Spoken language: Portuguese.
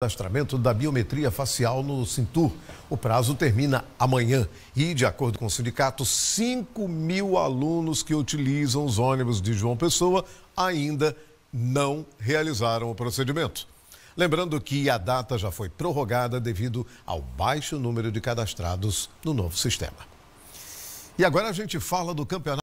cadastramento da biometria facial no Cintur. O prazo termina amanhã e, de acordo com o sindicato, 5 mil alunos que utilizam os ônibus de João Pessoa ainda não realizaram o procedimento. Lembrando que a data já foi prorrogada devido ao baixo número de cadastrados no novo sistema. E agora a gente fala do campeonato.